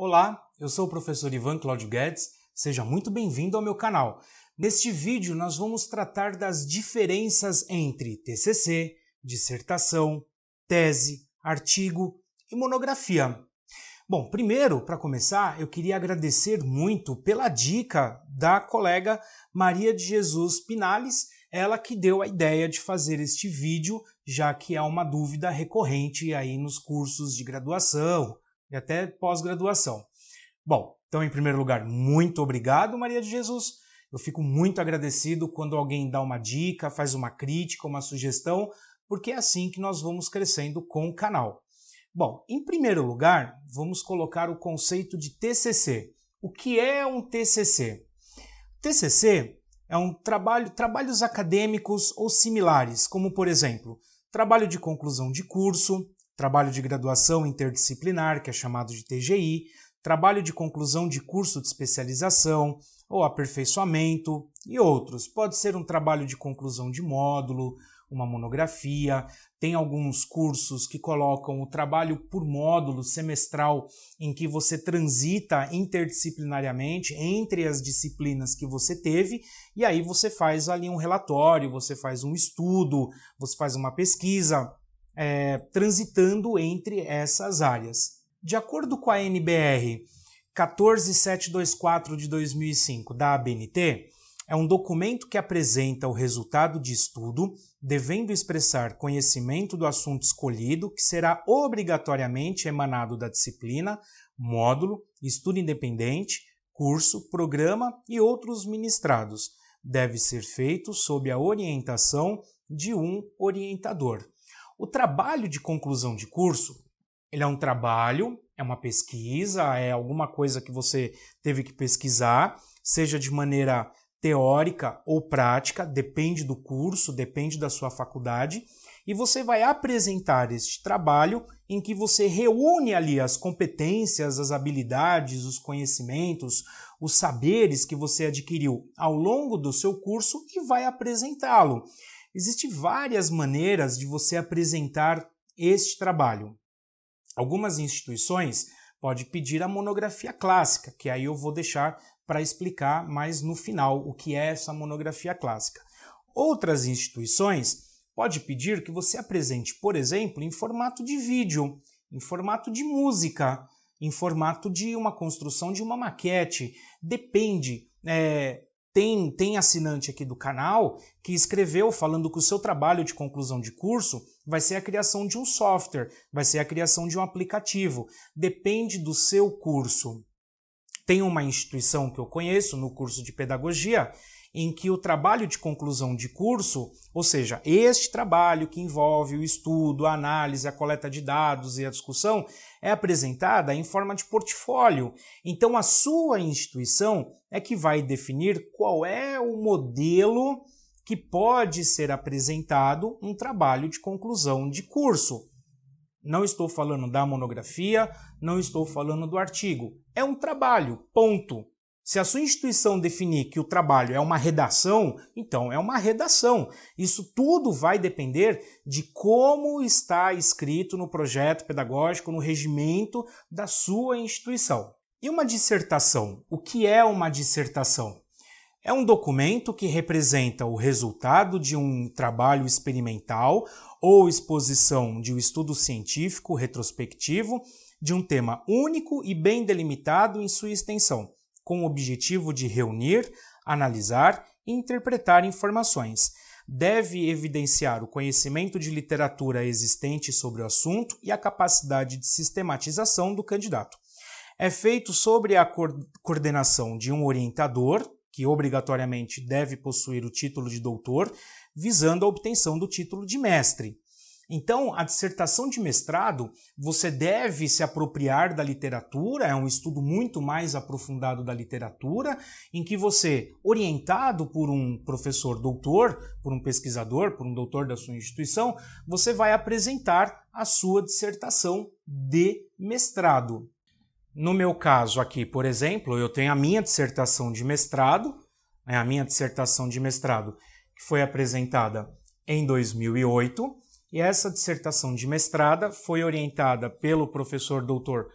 Olá, eu sou o professor Ivan Cláudio Guedes, seja muito bem-vindo ao meu canal. Neste vídeo, nós vamos tratar das diferenças entre TCC, dissertação, tese, artigo e monografia. Bom, primeiro, para começar, eu queria agradecer muito pela dica da colega Maria de Jesus Pinales, ela que deu a ideia de fazer este vídeo, já que é uma dúvida recorrente aí nos cursos de graduação, e até pós-graduação. Bom, então, em primeiro lugar, muito obrigado, Maria de Jesus. Eu fico muito agradecido quando alguém dá uma dica, faz uma crítica, uma sugestão, porque é assim que nós vamos crescendo com o canal. Bom, em primeiro lugar, vamos colocar o conceito de TCC. O que é um TCC? TCC é um trabalho, trabalhos acadêmicos ou similares, como por exemplo, trabalho de conclusão de curso, trabalho de graduação interdisciplinar, que é chamado de TGI, trabalho de conclusão de curso de especialização ou aperfeiçoamento e outros. Pode ser um trabalho de conclusão de módulo, uma monografia, tem alguns cursos que colocam o trabalho por módulo semestral em que você transita interdisciplinariamente entre as disciplinas que você teve, e aí você faz ali um relatório, você faz um estudo, você faz uma pesquisa, é, transitando entre essas áreas. De acordo com a NBR 14724 de 2005 da ABNT, é um documento que apresenta o resultado de estudo, devendo expressar conhecimento do assunto escolhido, que será obrigatoriamente emanado da disciplina, módulo, estudo independente, curso, programa e outros ministrados. Deve ser feito sob a orientação de um orientador. O trabalho de conclusão de curso, ele é um trabalho, é uma pesquisa, é alguma coisa que você teve que pesquisar, seja de maneira teórica ou prática, depende do curso, depende da sua faculdade, e você vai apresentar este trabalho em que você reúne ali as competências, as habilidades, os conhecimentos, os saberes que você adquiriu ao longo do seu curso e vai apresentá-lo. Existem várias maneiras de você apresentar este trabalho. Algumas instituições pode pedir a monografia clássica, que aí eu vou deixar para explicar mais no final o que é essa monografia clássica. Outras instituições pode pedir que você apresente, por exemplo, em formato de vídeo, em formato de música, em formato de uma construção de uma maquete. Depende. É, tem, tem assinante aqui do canal que escreveu falando que o seu trabalho de conclusão de curso vai ser a criação de um software, vai ser a criação de um aplicativo. Depende do seu curso. Tem uma instituição que eu conheço no curso de pedagogia em que o trabalho de conclusão de curso, ou seja, este trabalho que envolve o estudo, a análise, a coleta de dados e a discussão, é apresentada em forma de portfólio. Então, a sua instituição é que vai definir qual é o modelo que pode ser apresentado um trabalho de conclusão de curso. Não estou falando da monografia, não estou falando do artigo. É um trabalho, ponto. Se a sua instituição definir que o trabalho é uma redação, então é uma redação. Isso tudo vai depender de como está escrito no projeto pedagógico, no regimento da sua instituição. E uma dissertação? O que é uma dissertação? É um documento que representa o resultado de um trabalho experimental ou exposição de um estudo científico retrospectivo de um tema único e bem delimitado em sua extensão com o objetivo de reunir, analisar e interpretar informações. Deve evidenciar o conhecimento de literatura existente sobre o assunto e a capacidade de sistematização do candidato. É feito sobre a coordenação de um orientador, que obrigatoriamente deve possuir o título de doutor, visando a obtenção do título de mestre. Então, a dissertação de mestrado, você deve se apropriar da literatura, é um estudo muito mais aprofundado da literatura, em que você, orientado por um professor doutor, por um pesquisador, por um doutor da sua instituição, você vai apresentar a sua dissertação de mestrado. No meu caso aqui, por exemplo, eu tenho a minha dissertação de mestrado, né, a minha dissertação de mestrado que foi apresentada em 2008 e essa dissertação de mestrada foi orientada pelo professor doutor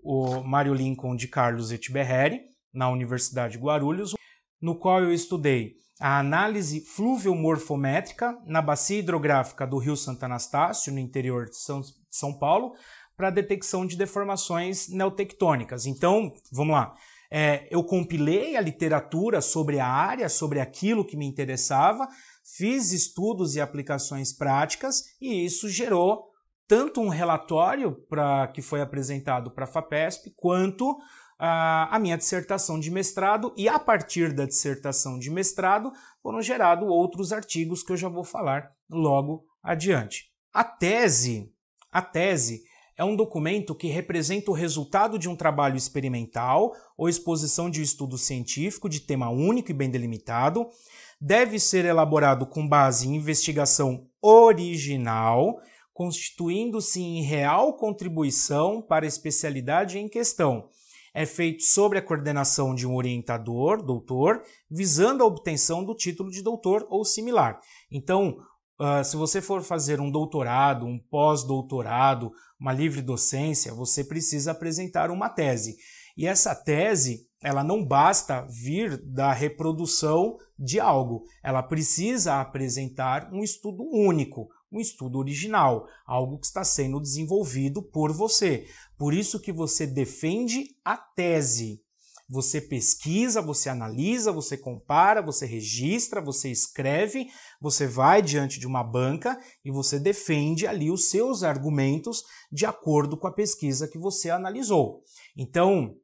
o Mário Lincoln de Carlos Etiberheri, na Universidade de Guarulhos, no qual eu estudei a análise fluvio-morfométrica na bacia hidrográfica do Rio Santo Anastácio, no interior de São, São Paulo, para detecção de deformações neotectônicas. Então, vamos lá. É, eu compilei a literatura sobre a área, sobre aquilo que me interessava, Fiz estudos e aplicações práticas e isso gerou tanto um relatório para que foi apresentado para a FAPESP, quanto a, a minha dissertação de mestrado, e a partir da dissertação de mestrado foram gerados outros artigos que eu já vou falar logo adiante. A tese, a tese é um documento que representa o resultado de um trabalho experimental ou exposição de um estudo científico de tema único e bem delimitado, deve ser elaborado com base em investigação original, constituindo-se em real contribuição para a especialidade em questão. É feito sobre a coordenação de um orientador, doutor, visando a obtenção do título de doutor ou similar. Então, Uh, se você for fazer um doutorado, um pós-doutorado, uma livre docência, você precisa apresentar uma tese. E essa tese ela não basta vir da reprodução de algo, ela precisa apresentar um estudo único, um estudo original, algo que está sendo desenvolvido por você. Por isso que você defende a tese. Você pesquisa, você analisa, você compara, você registra, você escreve, você vai diante de uma banca e você defende ali os seus argumentos de acordo com a pesquisa que você analisou. Então,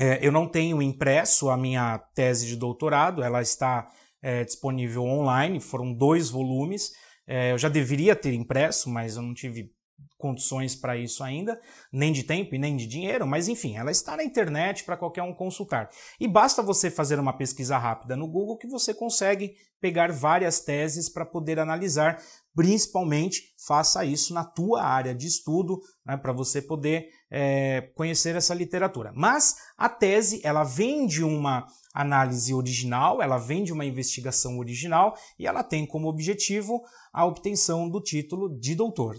é, eu não tenho impresso a minha tese de doutorado, ela está é, disponível online, foram dois volumes. É, eu já deveria ter impresso, mas eu não tive condições para isso ainda, nem de tempo e nem de dinheiro, mas enfim, ela está na internet para qualquer um consultar. E basta você fazer uma pesquisa rápida no Google que você consegue pegar várias teses para poder analisar, principalmente faça isso na tua área de estudo, né, para você poder é, conhecer essa literatura. Mas a tese, ela vem de uma análise original, ela vem de uma investigação original e ela tem como objetivo a obtenção do título de doutor.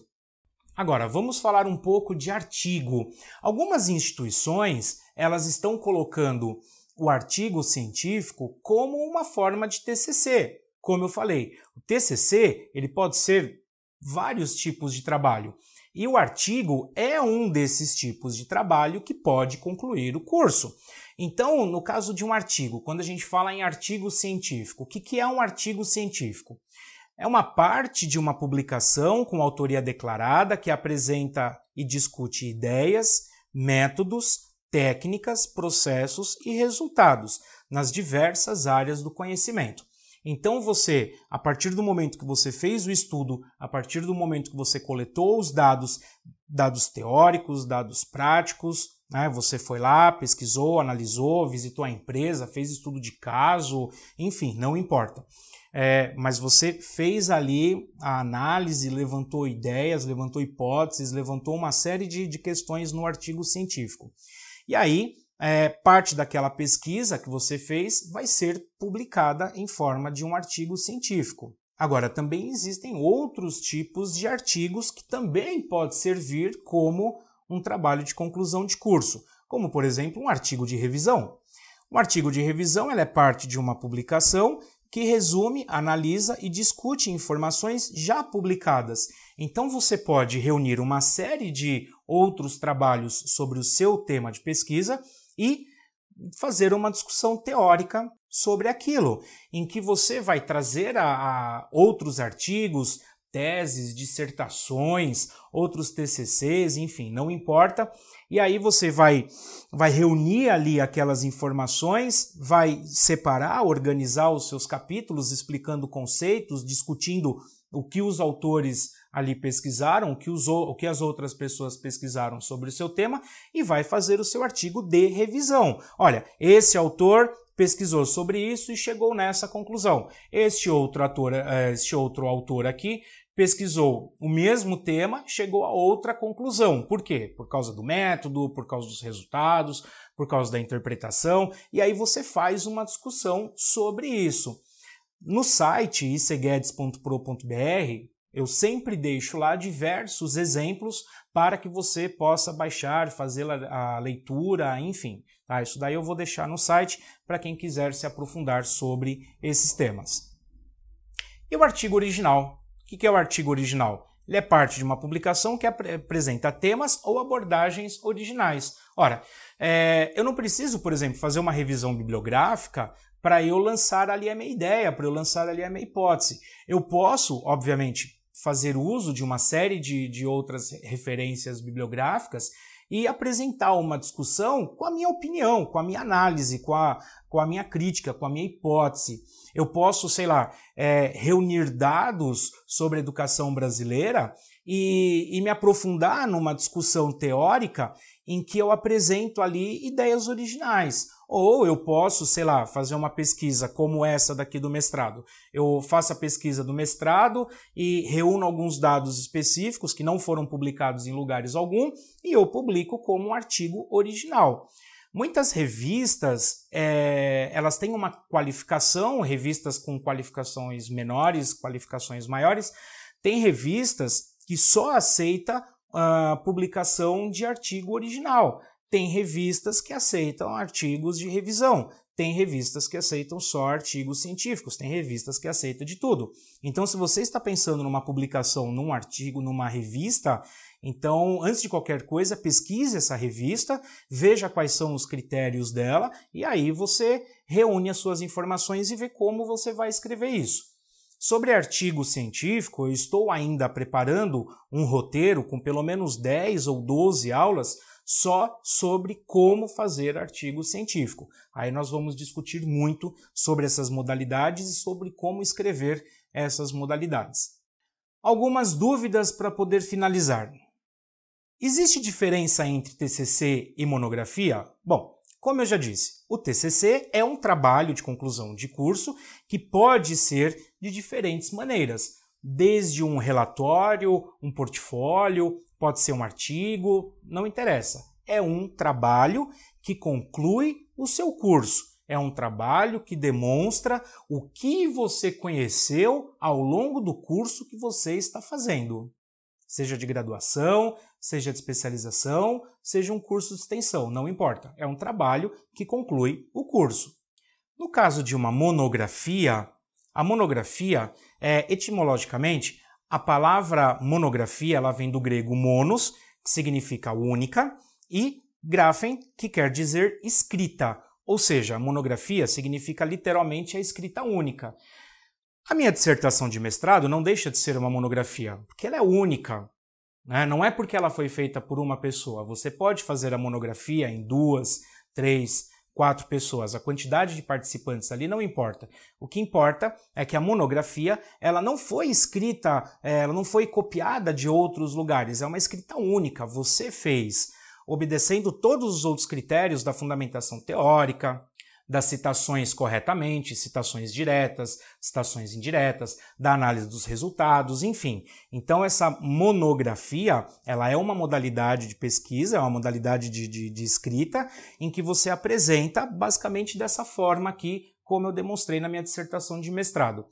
Agora, vamos falar um pouco de artigo. Algumas instituições, elas estão colocando o artigo científico como uma forma de TCC. Como eu falei, o TCC ele pode ser vários tipos de trabalho e o artigo é um desses tipos de trabalho que pode concluir o curso. Então, no caso de um artigo, quando a gente fala em artigo científico, o que é um artigo científico? É uma parte de uma publicação com autoria declarada que apresenta e discute ideias, métodos, técnicas, processos e resultados nas diversas áreas do conhecimento. Então você, a partir do momento que você fez o estudo, a partir do momento que você coletou os dados, dados teóricos, dados práticos, né? você foi lá, pesquisou, analisou, visitou a empresa, fez estudo de caso, enfim, não importa. É, mas você fez ali a análise, levantou ideias, levantou hipóteses, levantou uma série de, de questões no artigo científico. E aí é, parte daquela pesquisa que você fez vai ser publicada em forma de um artigo científico. Agora, também existem outros tipos de artigos que também pode servir como um trabalho de conclusão de curso, como, por exemplo, um artigo de revisão. Um artigo de revisão é parte de uma publicação que resume, analisa e discute informações já publicadas. Então você pode reunir uma série de outros trabalhos sobre o seu tema de pesquisa e fazer uma discussão teórica sobre aquilo, em que você vai trazer a, a outros artigos, teses, dissertações, outros TCCs, enfim, não importa. E aí você vai vai reunir ali aquelas informações, vai separar, organizar os seus capítulos explicando conceitos, discutindo o que os autores ali pesquisaram, o que, os, o que as outras pessoas pesquisaram sobre o seu tema e vai fazer o seu artigo de revisão. Olha, esse autor pesquisou sobre isso e chegou nessa conclusão. Este outro, ator, eh, este outro autor aqui pesquisou o mesmo tema, chegou a outra conclusão. Por quê? Por causa do método, por causa dos resultados, por causa da interpretação, e aí você faz uma discussão sobre isso. No site iceguedes.pro.br eu sempre deixo lá diversos exemplos para que você possa baixar, fazer a leitura, enfim. Tá? Isso daí eu vou deixar no site para quem quiser se aprofundar sobre esses temas. E o artigo original? O que é o artigo original? Ele é parte de uma publicação que apresenta temas ou abordagens originais. Ora, é, eu não preciso, por exemplo, fazer uma revisão bibliográfica para eu lançar ali a minha ideia, para eu lançar ali a minha hipótese. Eu posso, obviamente, fazer uso de uma série de, de outras referências bibliográficas e apresentar uma discussão com a minha opinião, com a minha análise, com a, com a minha crítica, com a minha hipótese. Eu posso, sei lá, é, reunir dados sobre a educação brasileira e, e me aprofundar numa discussão teórica em que eu apresento ali ideias originais ou eu posso, sei lá, fazer uma pesquisa como essa daqui do mestrado. Eu faço a pesquisa do mestrado e reúno alguns dados específicos que não foram publicados em lugares algum e eu publico como um artigo original. Muitas revistas, é, elas têm uma qualificação, revistas com qualificações menores, qualificações maiores, tem revistas que só aceita a ah, publicação de artigo original. Tem revistas que aceitam artigos de revisão, tem revistas que aceitam só artigos científicos, tem revistas que aceitam de tudo. Então, se você está pensando numa publicação, num artigo, numa revista, então, antes de qualquer coisa, pesquise essa revista, veja quais são os critérios dela e aí você reúne as suas informações e vê como você vai escrever isso. Sobre artigo científico, eu estou ainda preparando um roteiro com pelo menos 10 ou 12 aulas só sobre como fazer artigo científico. Aí nós vamos discutir muito sobre essas modalidades e sobre como escrever essas modalidades. Algumas dúvidas para poder finalizar. Existe diferença entre TCC e monografia? Bom, como eu já disse, o TCC é um trabalho de conclusão de curso que pode ser de diferentes maneiras, desde um relatório, um portfólio, pode ser um artigo, não interessa. É um trabalho que conclui o seu curso. É um trabalho que demonstra o que você conheceu ao longo do curso que você está fazendo. Seja de graduação, seja de especialização, seja um curso de extensão, não importa. É um trabalho que conclui o curso. No caso de uma monografia, a monografia é etimologicamente a palavra monografia ela vem do grego monos, que significa única, e grafen, que quer dizer escrita. Ou seja, monografia significa literalmente a escrita única. A minha dissertação de mestrado não deixa de ser uma monografia, porque ela é única. Né? Não é porque ela foi feita por uma pessoa. Você pode fazer a monografia em duas, três, quatro pessoas. A quantidade de participantes ali não importa. O que importa é que a monografia ela não foi escrita, é, ela não foi copiada de outros lugares. É uma escrita única. Você fez, obedecendo todos os outros critérios da fundamentação teórica, das citações corretamente, citações diretas, citações indiretas, da análise dos resultados, enfim. Então essa monografia, ela é uma modalidade de pesquisa, é uma modalidade de, de, de escrita, em que você apresenta basicamente dessa forma aqui, como eu demonstrei na minha dissertação de mestrado.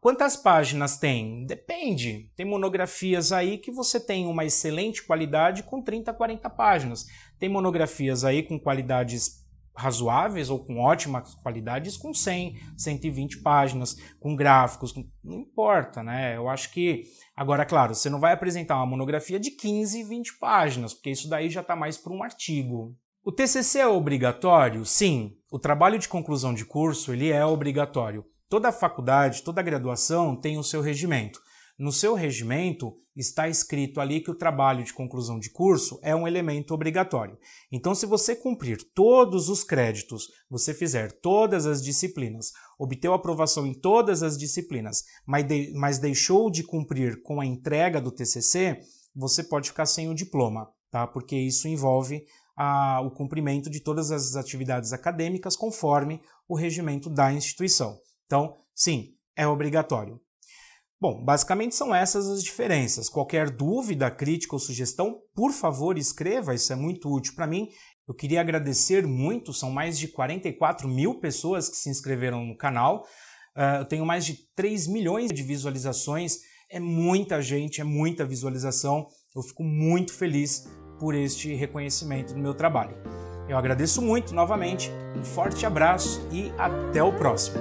Quantas páginas tem? Depende. Tem monografias aí que você tem uma excelente qualidade com 30, 40 páginas. Tem monografias aí com qualidades razoáveis ou com ótimas qualidades com 100, 120 páginas, com gráficos, com... não importa, né? Eu acho que agora, claro, você não vai apresentar uma monografia de 15, 20 páginas, porque isso daí já está mais para um artigo. O TCC é obrigatório? Sim, o trabalho de conclusão de curso ele é obrigatório. Toda faculdade, toda graduação tem o seu regimento. No seu regimento está escrito ali que o trabalho de conclusão de curso é um elemento obrigatório. Então, se você cumprir todos os créditos, você fizer todas as disciplinas, obteu aprovação em todas as disciplinas, mas, de, mas deixou de cumprir com a entrega do TCC, você pode ficar sem o diploma, tá? Porque isso envolve a, o cumprimento de todas as atividades acadêmicas conforme o regimento da instituição. Então, sim, é obrigatório. Bom, basicamente são essas as diferenças. Qualquer dúvida, crítica ou sugestão, por favor, escreva, isso é muito útil para mim. Eu queria agradecer muito, são mais de 44 mil pessoas que se inscreveram no canal. Uh, eu tenho mais de 3 milhões de visualizações, é muita gente, é muita visualização. Eu fico muito feliz por este reconhecimento do meu trabalho. Eu agradeço muito novamente, um forte abraço e até o próximo.